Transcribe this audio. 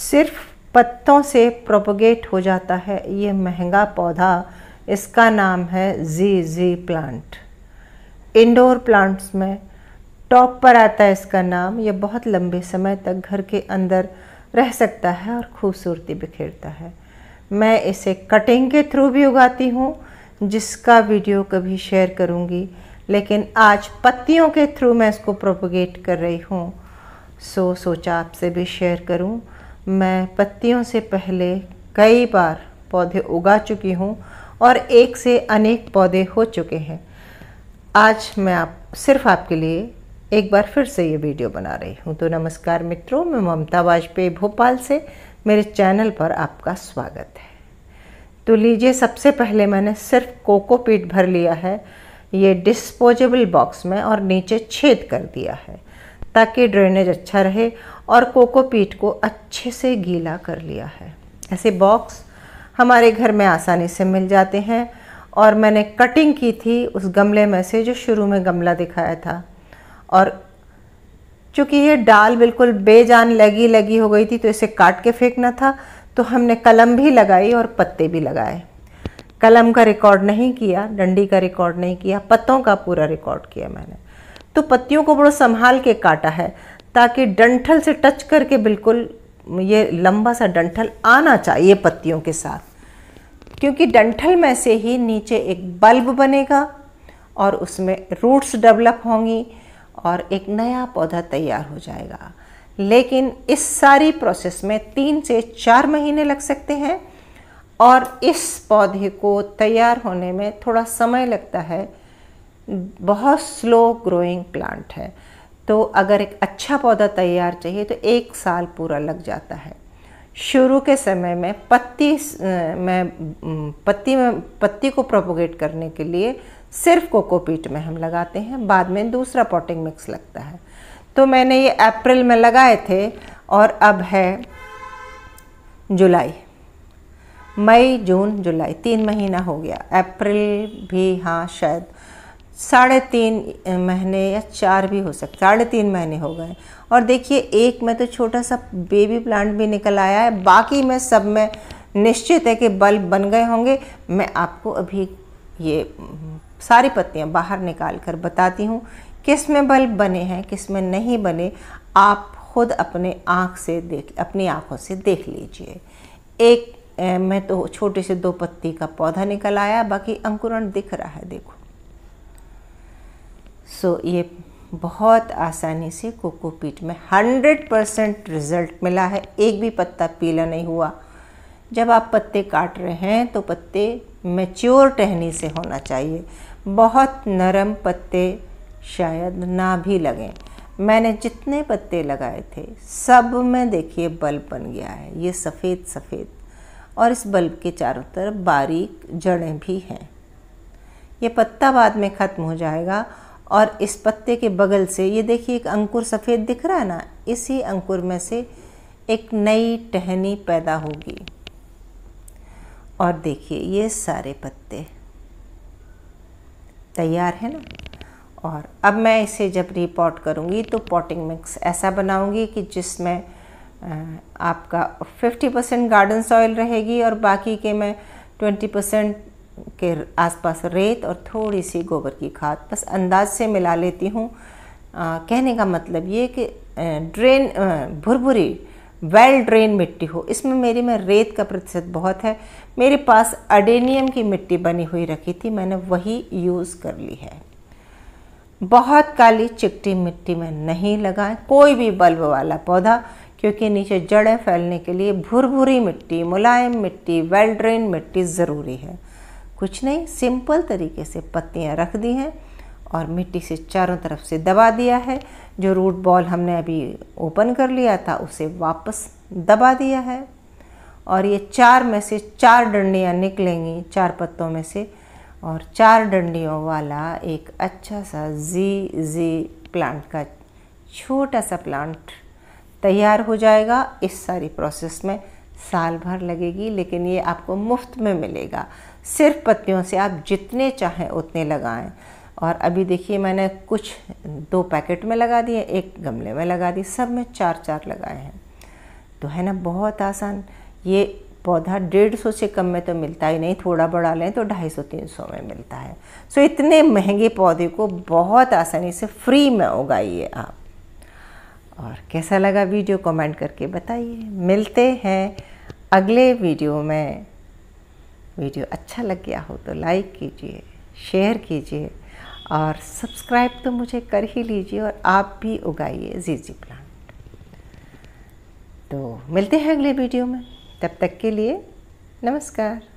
सिर्फ पत्तों से प्रोपोगेट हो जाता है ये महंगा पौधा इसका नाम है Z Z plant indoor plants में टॉप पर आता है इसका नाम ये बहुत लंबे समय तक घर के अंदर रह सकता है और खूबसूरती बिखेरता है मैं इसे कटिंग के थ्रू भी उगाती हूँ जिसका वीडियो कभी शेयर करूँगी लेकिन आज पत्तियों के थ्रू मैं इसको प्रोपोगेट कर रही हूँ सो सोचा आपसे भी शेयर करूँ मैं पत्तियों से पहले कई बार पौधे उगा चुकी हूँ और एक से अनेक पौधे हो चुके हैं आज मैं आप सिर्फ आपके लिए एक बार फिर से ये वीडियो बना रही हूँ तो नमस्कार मित्रों मैं ममता वाजपेयी भोपाल से मेरे चैनल पर आपका स्वागत है तो लीजिए सबसे पहले मैंने सिर्फ कोकोपीट भर लिया है ये डिस्पोजेबल बॉक्स में और नीचे छेद कर दिया है ताकि ड्रेनेज अच्छा रहे और कोकोपीट को अच्छे से गीला कर लिया है ऐसे बॉक्स हमारे घर में आसानी से मिल जाते हैं और मैंने कटिंग की थी उस गमले में से जो शुरू में गमला दिखाया था और चूँकि ये डाल बिल्कुल बेजान लगी लगी हो गई थी तो इसे काट के फेंकना था तो हमने कलम भी लगाई और पत्ते भी लगाए कलम का रिकॉर्ड नहीं किया डंडी का रिकॉर्ड नहीं किया पत्तों का पूरा रिकॉर्ड किया मैंने तो पत्तियों को बड़ा संभाल के काटा है ताकि डंठल से टच करके बिल्कुल ये लंबा सा डंठल आना चाहिए पत्तियों के साथ क्योंकि डंठल में से ही नीचे एक बल्ब बनेगा और उसमें रूट्स डेवलप होंगी और एक नया पौधा तैयार हो जाएगा लेकिन इस सारी प्रोसेस में तीन से चार महीने लग सकते हैं और इस पौधे को तैयार होने में थोड़ा समय लगता है बहुत स्लो ग्रोइंग प्लांट है तो अगर एक अच्छा पौधा तैयार चाहिए तो एक साल पूरा लग जाता है शुरू के समय में पत्ती में पत्ती में पत्ती को प्रोपोगेट करने के लिए सिर्फ कोकोपीट में हम लगाते हैं बाद में दूसरा पॉटिंग मिक्स लगता है तो मैंने ये अप्रैल में लगाए थे और अब है जुलाई मई जून जुलाई तीन महीना हो गया अप्रैल भी हाँ शायद साढ़े तीन महीने या चार भी हो सकते साढ़े तीन महीने हो गए और देखिए एक में तो छोटा सा बेबी प्लांट भी निकल आया है बाकी में सब में निश्चित है कि बल्ब बन गए होंगे मैं आपको अभी ये सारी पत्तियाँ बाहर निकाल कर बताती हूँ किस में बल्ब बने हैं किस में नहीं बने आप खुद अपने आँख से देख अपनी आँखों से देख लीजिए एक मैं तो छोटे से दो पत्ती का पौधा निकल आया बाकी अंकुरण दिख रहा है देखो सो ये बहुत आसानी से कोकोपीट में 100 परसेंट रिज़ल्ट मिला है एक भी पत्ता पीला नहीं हुआ जब आप पत्ते काट रहे हैं तो पत्ते मेच्योर टहनी से होना चाहिए बहुत नरम पत्ते शायद ना भी लगें मैंने जितने पत्ते लगाए थे सब में देखिए बल्ब बन गया है ये सफ़ेद सफ़ेद और इस बल्ब के चारों तरफ बारीक जड़ें भी हैं ये पत्ता बाद में ख़त्म हो जाएगा और इस पत्ते के बगल से ये देखिए एक अंकुर सफ़ेद दिख रहा है ना इसी अंकुर में से एक नई टहनी पैदा होगी और देखिए ये सारे पत्ते तैयार है ना और अब मैं इसे जब रिपोर्ट करूँगी तो पॉटिंग मिक्स ऐसा बनाऊँगी कि जिसमें आपका 50 परसेंट गार्डन सॉइल रहेगी और बाकी के मैं 20 परसेंट के आसपास रेत और थोड़ी सी गोबर की खाद बस अंदाज से मिला लेती हूँ कहने का मतलब ये कि ड्रेन भुरभुरी वेल ड्रेन मिट्टी हो इसमें मेरी में रेत का प्रतिशत बहुत है मेरे पास अडेनियम की मिट्टी बनी हुई रखी थी मैंने वही यूज़ कर ली है बहुत काली चिकटी मिट्टी में नहीं लगाएं कोई भी बल्ब वाला पौधा क्योंकि नीचे जड़ें फैलने के लिए भुरभुरी मिट्टी मुलायम मिट्टी वेल ड्रेन मिट्टी ज़रूरी है कुछ नहीं सिंपल तरीके से पत्तियाँ रख दी हैं और मिट्टी से चारों तरफ से दबा दिया है जो रूट बॉल हमने अभी ओपन कर लिया था उसे वापस दबा दिया है और ये चार में से चार डंडियाँ निकलेंगी चार पत्तों में से और चार डंडियों वाला एक अच्छा सा जी जी प्लांट का छोटा सा प्लांट तैयार हो जाएगा इस सारी प्रोसेस में साल भर लगेगी लेकिन ये आपको मुफ्त में मिलेगा सिर्फ पत्तियों से आप जितने चाहें उतने लगाएं और अभी देखिए मैंने कुछ दो पैकेट में लगा दिए एक गमले में लगा दी सब में चार चार लगाए हैं तो है ना बहुत आसान ये पौधा डेढ़ सौ से कम में तो मिलता ही नहीं थोड़ा बड़ा लें तो ढाई सौ तीन सौ में मिलता है सो इतने महंगे पौधे को बहुत आसानी से फ्री में उगाइए आप और कैसा लगा वीडियो कमेंट करके बताइए मिलते हैं अगले वीडियो में वीडियो अच्छा लग गया हो तो लाइक कीजिए शेयर कीजिए और सब्सक्राइब तो मुझे कर ही लीजिए और आप भी उगाइए जी जी प्लांट तो मिलते हैं अगले वीडियो में तब तक के लिए नमस्कार